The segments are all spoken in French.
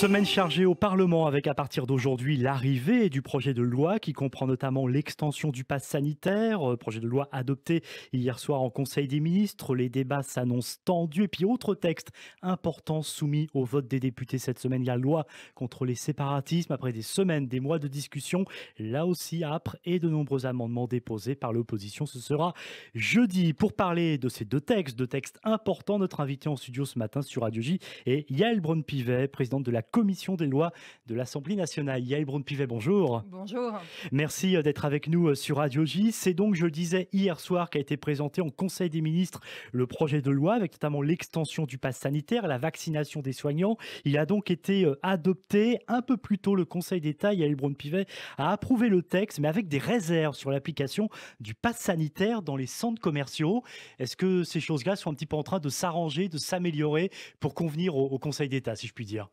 Semaine chargée au Parlement avec à partir d'aujourd'hui l'arrivée du projet de loi qui comprend notamment l'extension du pass sanitaire, euh, projet de loi adopté hier soir en Conseil des ministres, les débats s'annoncent tendus et puis autre texte important soumis au vote des députés cette semaine, la loi contre les séparatismes après des semaines, des mois de discussion, là aussi âpre et de nombreux amendements déposés par l'opposition. Ce sera jeudi. Pour parler de ces deux textes, deux textes importants, notre invité en studio ce matin sur Radio J est Yael Braun-Pivet, présidente de la commission des lois de l'Assemblée nationale. Yael Braun-Pivet, bonjour. Bonjour. Merci euh, d'être avec nous euh, sur Radio J. C'est donc, je disais hier soir, qu'a été présenté en Conseil des ministres le projet de loi avec notamment l'extension du pass sanitaire, la vaccination des soignants. Il a donc été euh, adopté un peu plus tôt. Le Conseil d'État, Yael Braun-Pivet, a approuvé le texte, mais avec des réserves sur l'application du pass sanitaire dans les centres commerciaux. Est-ce que ces choses-là sont un petit peu en train de s'arranger, de s'améliorer pour convenir au Conseil d'État, si je puis dire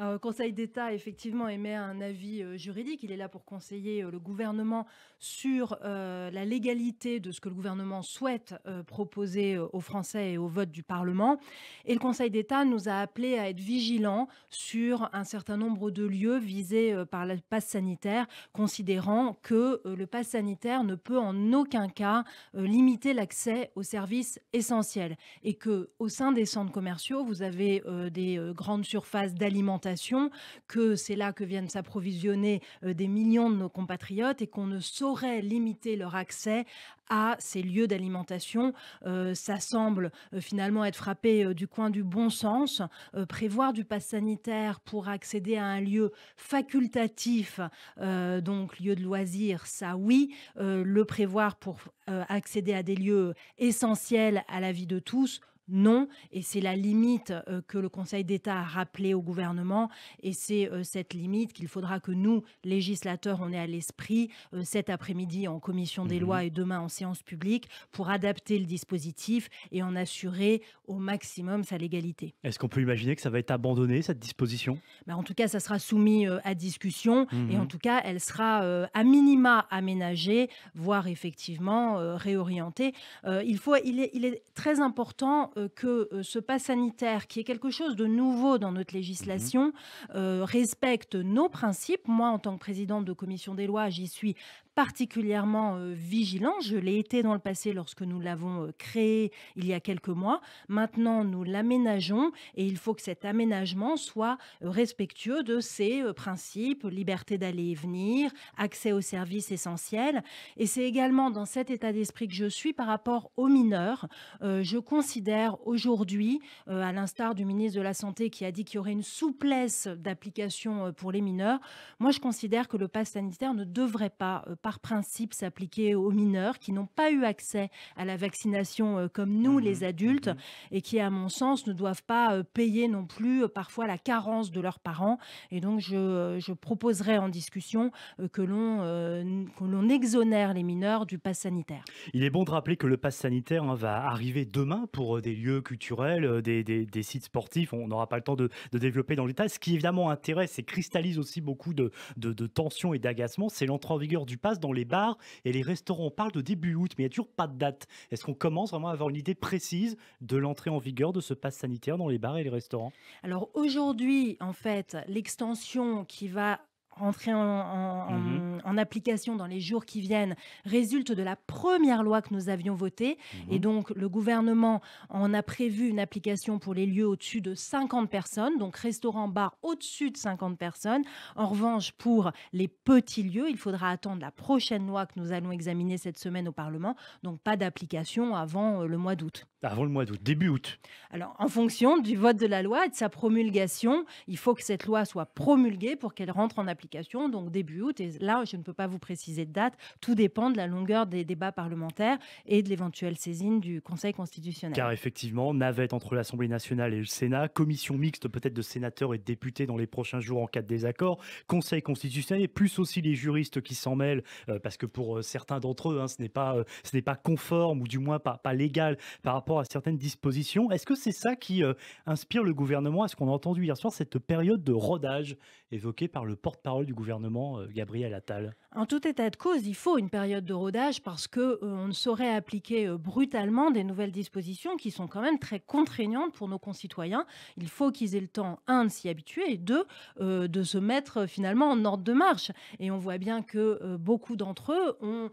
le Conseil d'État, effectivement, émet un avis euh, juridique. Il est là pour conseiller euh, le gouvernement sur euh, la légalité de ce que le gouvernement souhaite proposer aux Français et au vote du Parlement. Et le Conseil d'État nous a appelés à être vigilants sur un certain nombre de lieux visés par le pass sanitaire, considérant que le pass sanitaire ne peut en aucun cas limiter l'accès aux services essentiels et qu'au sein des centres commerciaux, vous avez des grandes surfaces d'alimentation que c'est là que viennent s'approvisionner euh, des millions de nos compatriotes et qu'on ne saurait limiter leur accès à ces lieux d'alimentation. Euh, ça semble euh, finalement être frappé du coin du bon sens. prévoir du pass sanitaire pour accéder à un lieu facultatif, donc lieu de loisirs, ça oui. le prévoir pour accéder à des lieux essentiels à la vie de tous, non. Et c'est la limite euh, que le Conseil d'État a rappelée au gouvernement. Et c'est euh, cette limite qu'il faudra que nous, législateurs, on ait à l'esprit euh, cet après-midi en commission des mmh lois et demain en séance publique pour adapter le dispositif et en assurer au maximum sa légalité. Est-ce qu'on peut imaginer que ça va être abandonné, cette disposition bah, En tout cas, ça sera soumis à discussion mmh et en tout cas, elle sera à minima aménagée, voire effectivement réorientée. il, faut, il est très important euh, que euh, ce pas sanitaire, qui est quelque chose de nouveau dans notre législation, mhm. euh, respecte nos principes. Moi, en tant que présidente de commission des lois, j'y suis particulièrement euh, vigilant. Je l'ai été dans le passé lorsque nous l'avons euh, créé il y a quelques mois. Maintenant, nous l'aménageons et il faut que cet aménagement soit euh, respectueux de ses principes, liberté d'aller et venir, accès aux services essentiels. Et c'est également dans cet état d'esprit que je suis par rapport aux mineurs. je considère aujourd'hui, à l'instar du ministre de la Santé qui a dit qu'il y aurait une souplesse d'application pour les mineurs, moi je considère que le pass sanitaire ne devrait pas par principe s'appliquer aux mineurs qui n'ont pas eu accès à la vaccination euh, comme nous, mhm, les adultes, mhm. et qui, à mon sens, ne doivent pas euh, payer non plus euh, parfois la carence de leurs parents. Et donc, je, je proposerai en discussion que l'on exonère les mineurs du pass sanitaire. Il est bon de rappeler que le pass sanitaire hein, va arriver demain pour des lieux culturels, des, sites sportifs. On n'aura pas le temps de, développer dans l'État. Ce qui évidemment intéresse et cristallise aussi beaucoup de, de, tensions et d'agacement, c'est l'entrée en vigueur du pass dans les bars et les restaurants. On parle de début août, mais il n'y a toujours pas de date. Est-ce qu'on commence vraiment à avoir une idée précise de l'entrée en vigueur de ce passe sanitaire dans les bars et les restaurants Alors aujourd'hui, en fait, l'extension qui va entrer mhm. en, application dans les jours qui viennent résulte de la première loi que nous avions votée. Mhm. Et donc, le gouvernement en a prévu une application pour les lieux au-dessus de 50 personnes, donc restaurant, bar au-dessus de 50 personnes. En revanche, pour les petits lieux, il faudra attendre la prochaine loi que nous allons examiner cette semaine au Parlement. Donc, pas d'application avant euh, le mois d'août. Avant le mois d'août, début août. Alors, en fonction du vote de la loi et de sa promulgation, il faut que cette loi soit promulguée pour qu'elle rentre en application donc début août. Et là, je ne peux pas vous préciser de date. Tout dépend de la longueur des débats parlementaires et de l'éventuelle saisine du Conseil constitutionnel. Car effectivement, navette entre l'Assemblée nationale et le Sénat, commission mixte peut-être de sénateurs et de députés dans les prochains jours en cas de désaccord, Conseil constitutionnel et plus aussi les juristes qui s'en mêlent, euh, parce que pour euh, certains d'entre eux, hein, ce n'est pas, euh, pas conforme ou du moins pas légal par rapport à certaines dispositions. Est-ce que c'est ça qui inspire le gouvernement à ce qu'on a entendu hier soir, cette période de rodage Évoqué par le porte-parole du gouvernement, euh, Gabriel Attal. En tout état de cause, il faut une période de rodage parce que euh, on ne saurait appliquer euh, brutalement des nouvelles dispositions qui sont quand même très contraignantes pour nos concitoyens. Il faut qu'ils aient le temps, un, de s'y habituer et deux, de se mettre finalement en ordre de marche. Et on voit bien que beaucoup d'entre eux ont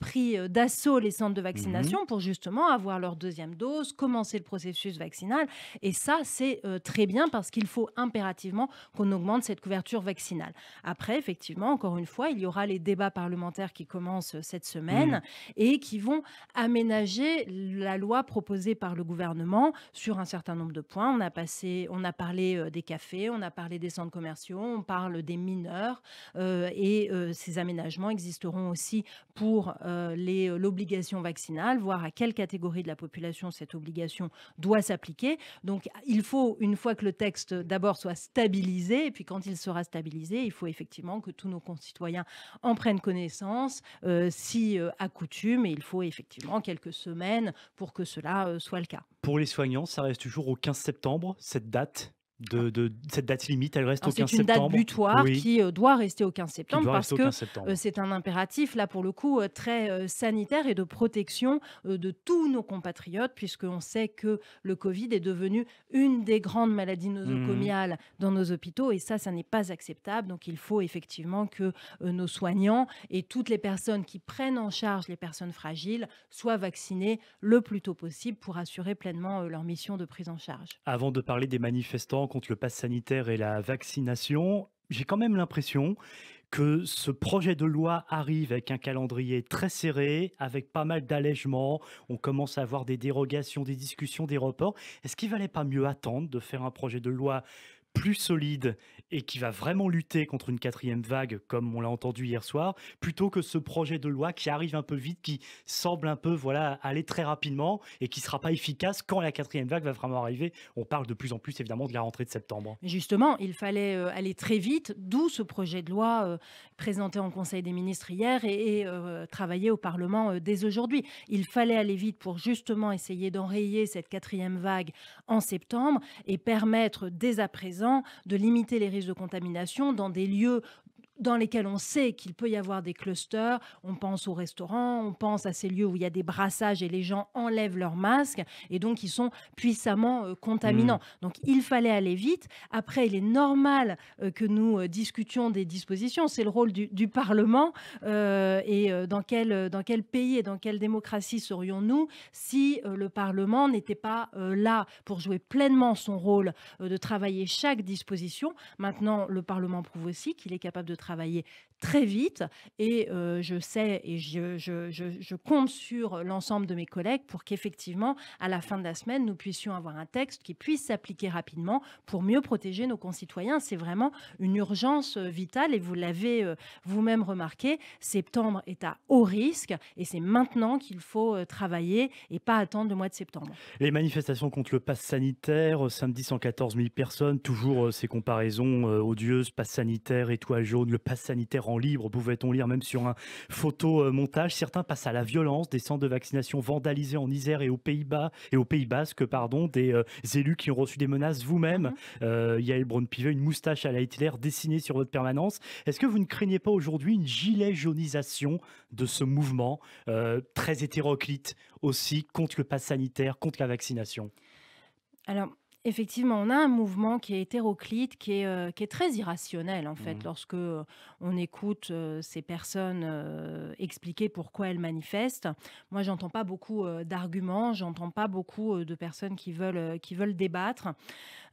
pris d'assaut les centres de vaccination mhm. pour justement avoir leur deuxième dose, commencer le processus vaccinal. Et ça, c'est très bien parce qu'il faut impérativement qu'on augmente cette couverture vaccinale. Après, effectivement, encore une fois, il y aura les débats parlementaires qui commencent euh, cette semaine mm. et qui vont aménager la loi proposée par le gouvernement sur un certain nombre de points. On a, passé, on a parlé euh, des cafés, on a parlé des centres commerciaux, on parle des mineurs euh, et ces aménagements existeront aussi pour les l'obligation vaccinale, voir à quelle catégorie de la population cette obligation doit s'appliquer. Donc il faut, une fois que le texte d'abord soit stabilisé, et puis quand il sera sera il faut effectivement que tous nos concitoyens en prennent connaissance, euh, si euh, à coutume, et il faut effectivement quelques semaines pour que cela euh, soit le cas. Pour les soignants, ça reste toujours au 15 septembre, cette date de, cette date limite, elle reste au 15 septembre. C'est une date butoir qui euh, doit rester au 15 septembre parce que euh, c'est un impératif, là pour le coup, euh, très sanitaire et de protection de tous nos compatriotes, puisqu'on sait que le Covid est devenu une des grandes maladies nosocomiales mmh. dans nos hôpitaux et ça, ça n'est pas acceptable. Donc il faut effectivement que nos soignants et toutes les personnes qui prennent en charge les personnes fragiles soient vaccinées le plus tôt possible pour assurer pleinement leur mission de prise en charge. Avant de parler des manifestants, contre le pass sanitaire et la vaccination, j'ai quand même l'impression que ce projet de loi arrive avec un calendrier très serré, avec pas mal d'allègements. On commence à avoir des dérogations, des discussions, des reports. Est-ce qu'il valait pas mieux attendre de faire un projet de loi plus solide et qui va vraiment lutter contre une quatrième vague, comme on l'a entendu hier soir, plutôt que ce projet de loi qui arrive un peu vite, qui semble un peu voilà aller très rapidement et qui sera pas efficace quand la quatrième vague va vraiment arriver. On parle de plus en plus évidemment de la rentrée de septembre. Justement, il fallait euh, aller très vite, d'où ce projet de loi euh, présenté en Conseil des ministres hier et, euh, travaillé au Parlement dès aujourd'hui. Il fallait aller vite pour justement essayer d'enrayer cette quatrième vague en septembre et permettre dès à présent de limiter les risques de contamination dans des lieux dans lesquels on sait qu'il peut y avoir des clusters. On pense aux restaurants, on pense à ces lieux où il y a des brassages et les gens enlèvent leurs masques et donc ils sont puissamment euh, contaminants. Mm. Donc il fallait aller vite. Après, il est normal euh, que nous euh, discutions des dispositions. C'est le rôle du, du Parlement. et dans, quel, dans quel pays et dans quelle démocratie serions-nous si le Parlement n'était pas là pour jouer pleinement son rôle de travailler chaque disposition Maintenant, le Parlement prouve aussi qu'il est capable de travailler travailler très vite et je sais et je, je, je, compte sur l'ensemble de mes collègues pour qu'effectivement, à la fin de la semaine, nous puissions avoir un texte qui puisse s'appliquer rapidement pour mieux protéger nos concitoyens. C'est vraiment une urgence vitale et vous l'avez vous-même remarqué, septembre est à haut risque et c'est maintenant qu'il faut travailler et pas attendre le mois de septembre. Les manifestations contre le pass sanitaire, samedi 114 000 personnes, toujours ces comparaisons odieuses, pass sanitaire, étoile jaune, le pass sanitaire en libre, pouvait-on lire même sur un photo montage, Certains passent à la violence, des centres de vaccination vandalisés en Isère et aux Pays-Bas et aux Pays Basque, pardon, des euh, élus qui ont reçu des menaces vous-même. Mhm. Euh, Yael Braun-Pivet, une moustache à la Hitler dessinée sur votre permanence. Est-ce que vous ne craignez pas aujourd'hui une gilet jaunisation de ce mouvement euh, très hétéroclite aussi contre le pass sanitaire, contre la vaccination Alors, Effectivement, on a un mouvement qui est hétéroclite, qui est, euh, très irrationnel en fait. Mmh. Lorsque euh, on écoute euh, ces personnes expliquer pourquoi elles manifestent, moi j'entends pas beaucoup d'arguments, j'entends pas beaucoup de personnes qui veulent débattre.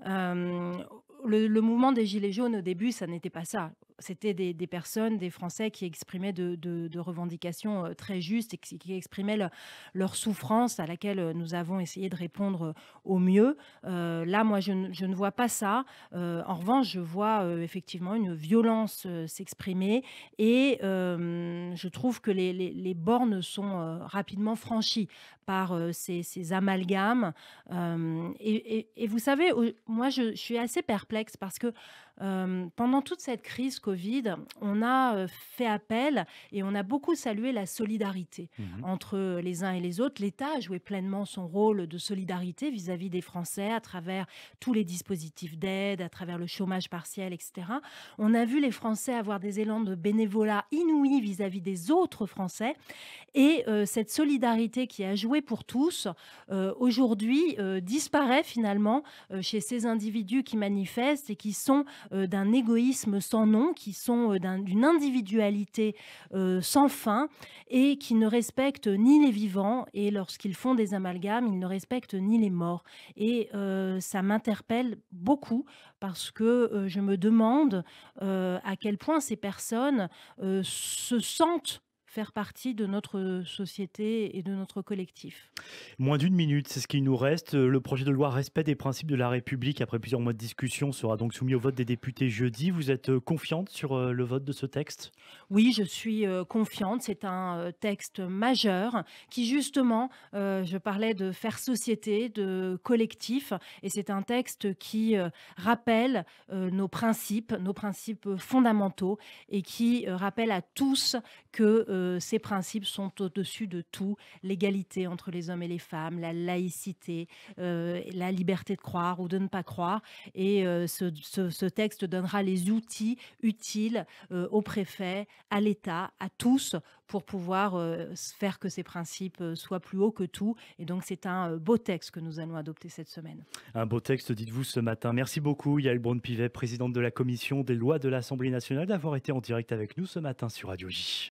le mouvement des Gilets jaunes au début, ça n'était pas ça c'était des, personnes, des Français qui exprimaient de, revendications euh, très justes et qui, exprimaient leur souffrance à laquelle euh, nous avons essayé de répondre euh, au mieux. là, moi, je, ne vois pas ça. en revanche, je vois effectivement une violence s'exprimer et je trouve que les, bornes sont rapidement franchies par ces, amalgames. Et, vous savez, moi, je suis assez perplexe parce que euh, pendant toute cette crise Covid, on a euh, fait appel et on a beaucoup salué la solidarité mmh entre les uns et les autres. L'État a joué pleinement son rôle de solidarité vis-à-vis des Français à travers tous les dispositifs d'aide, à travers le chômage partiel, etc. On a vu les Français avoir des élans de bénévolat inouïs vis-à-vis des autres Français. Et euh, cette solidarité qui a joué pour tous, aujourd'hui, disparaît finalement chez ces individus qui manifestent et qui sont euh, d'un égoïsme sans nom, qui sont euh, d'une individualité euh, sans fin et qui ne respectent ni les vivants. Et lorsqu'ils font des amalgames, ils ne respectent ni les morts. Et ça m'interpelle beaucoup parce que je me demande à quel point ces personnes se sentent faire partie de notre société et de notre collectif. Moins d'une minute, c'est ce qu'il nous reste. Euh, le projet de loi Respect des principes de la République, après plusieurs mois de discussion, sera donc soumis au vote des députés jeudi. Vous êtes euh, confiante sur euh, le vote de ce texte Oui, je suis confiante. C'est un texte majeur qui, justement, je parlais de faire société, de collectif, et c'est un texte qui rappelle nos principes, nos principes fondamentaux, et qui rappelle à tous que euh, ces principes sont au-dessus de tout, l'égalité entre les hommes et les femmes, la laïcité, euh, la liberté de croire ou de ne pas croire. Et euh, ce, texte donnera les outils utiles au aux préfets, à l'État, à tous pour pouvoir faire que ces principes soient plus hauts que tout. Et donc c'est un beau texte que nous allons adopter cette semaine. Un beau texte, dites-vous, ce matin. Merci beaucoup, Yael Braun-Pivet, présidente de la Commission des lois de l'Assemblée nationale, d'avoir été en direct avec nous ce matin sur Radio J.